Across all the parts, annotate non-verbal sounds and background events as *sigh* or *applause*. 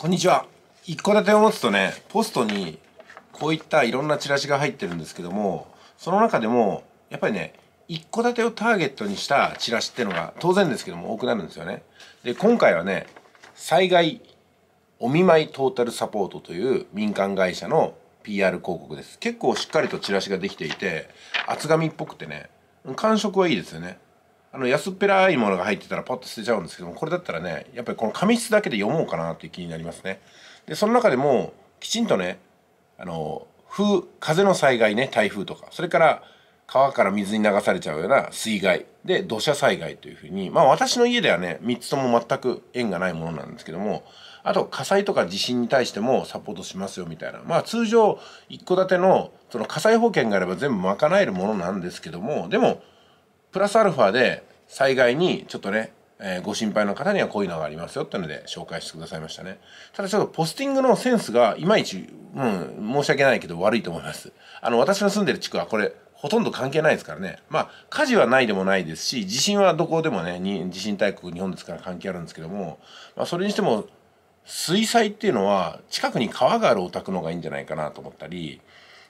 こんにちは一戸建てを持つとねポストにこういったいろんなチラシが入ってるんですけどもその中でもやっぱりね一戸建てをターゲットにしたチラシってのが当然ですけども多くなるんですよねで今回はね災害お見舞いトータルサポートという民間会社の PR 広告です結構しっかりとチラシができていて厚紙っぽくてね感触はいいですよねあの安っぺらいものが入ってたらパッと捨てちゃうんですけどもこれだったらねやっぱりこの紙質だけで読もうかなっていう気になりますね。でその中でもきちんとねあの風風の災害ね台風とかそれから川から水に流されちゃうような水害で土砂災害というふうにまあ私の家ではね3つとも全く縁がないものなんですけどもあと火災とか地震に対してもサポートしますよみたいなまあ通常一戸建てのその火災保険があれば全部賄えるものなんですけどもでもプラスアルファで災害にちょっとね、えー、ご心配の方にはこういうのがありますよってので紹介してくださいましたねただちょっとポスティングのセンスがいまいち、うん、申し訳ないけど悪いと思いますあの私の住んでる地区はこれほとんど関係ないですからね。まあ、火事はないでもないですし、地震はどこでもね、地震大国日本ですから関係あるんですけども、まあ、それにしても、水災っていうのは、近くに川があるお宅の方がいいんじゃないかなと思ったり、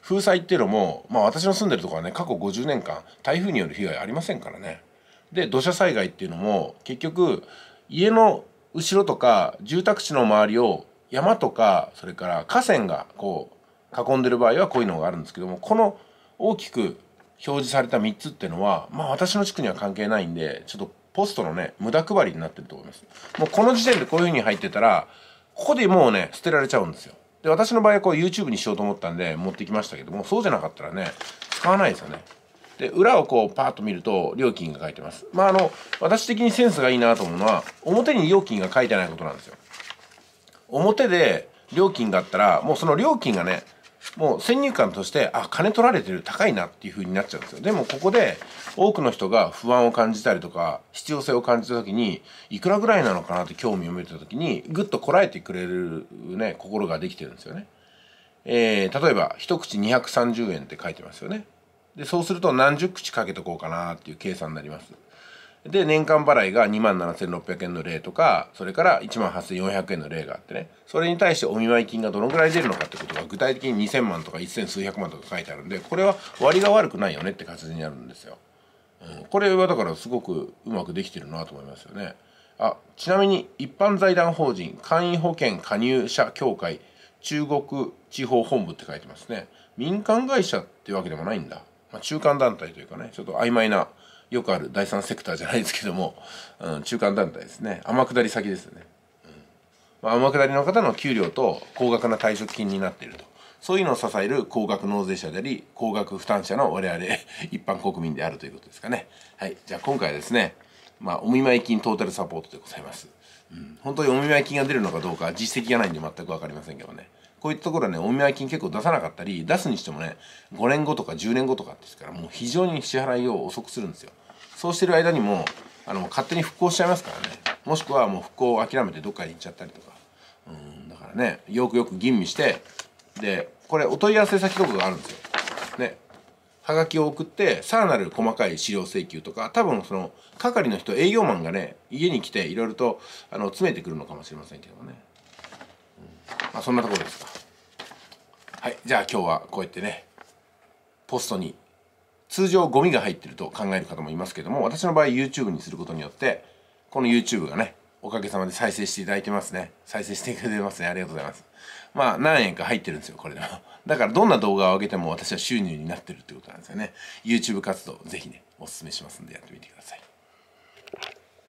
風災っていうのも、まあ、私の住んでるところはね過去50年間台風による被害ありませんからね。で土砂災害っていうのも結局家の後ろとか住宅地の周りを山とかそれから河川がこう囲んでる場合はこういうのがあるんですけどもこの大きく表示された3つっていうのはまあ私の地区には関係ないんでちょっとポストのね無駄配りになってると思いますもうこの時点でこういうふうに入ってたらここでもうね捨てられちゃうんですよで私の場合こう YouTube にしようと思ったんで持ってきましたけどもそうじゃなかったらね使わないですよねで裏をこうパーッと見ると料金が書いてますまああの私的にセンスがいいなと思うのは表に料金が書いてないことなんですよ表で料金があったらもうその料金がねもう先入観としてあ金取られてる高いなっていう風になっちゃうんですよでもここで多くの人が不安を感じたりとか必要性を感じた時にいくらぐらいなのかなって興味を持った時にぐっとこらえてくれるね心ができてるんですよね、えー、例えば一口230円って書いてますよねでそうすると何十口かけとこうかなっていう計算になりますで年間払いが2万7600円の例とかそれから1万8400円の例があってねそれに対してお見舞い金がどのぐらい出るのかってことが具体的に2000万とか1000数百万とか書いてあるんでこれは割が悪くないよねって形になるんですよ、うん、これはだからすごくうまくできてるなと思いますよねあちなみに一般財団法人簡易保険加入者協会中国地方本部って書いてますね民間会社ってわけでもないんだ、まあ、中間団体というかねちょっと曖昧なよくある第三セクターじゃないですけども、うん、中間団体ですね天下り先ですよね、うん、まあ、天下りの方の給料と高額な退職金になっているとそういうのを支える高額納税者であり高額負担者の我々 *laughs* 一般国民であるということですかねはいじゃあ今回はですねまあ、お見舞い金トータルサポートでございます、うん、本当にお見舞い金が出るのかどうか実績がないんで全く分かりませんけどねこういったところはね、お見舞い金結構出さなかったり、出すにしてもね、5年後とか10年後とかですから、もう非常に支払いを遅くするんですよ。そうしてる間にもあの勝手に復興しちゃいますからねもしくはもう復興を諦めてどっかに行っちゃったりとかうんだからねよくよく吟味してでこれお問い合わせ先とかがあるんですよ。ねはがきを送ってさらなる細かい資料請求とか多分その係の人営業マンがね家に来ていろいろとあの詰めてくるのかもしれませんけどね、うん、まあそんなところですかはいじゃあ今日はこうやってねポストに通常ゴミが入ってると考える方もいますけども私の場合 YouTube にすることによってこの YouTube がねおかげさまで再生していただいてますね再生してくれてますねありがとうございますまあ何円か入ってるんですよこれでもだからどんな動画を上げても私は収入になってるってことなんですよね YouTube 活動ぜひねおすすめしますんでやってみてください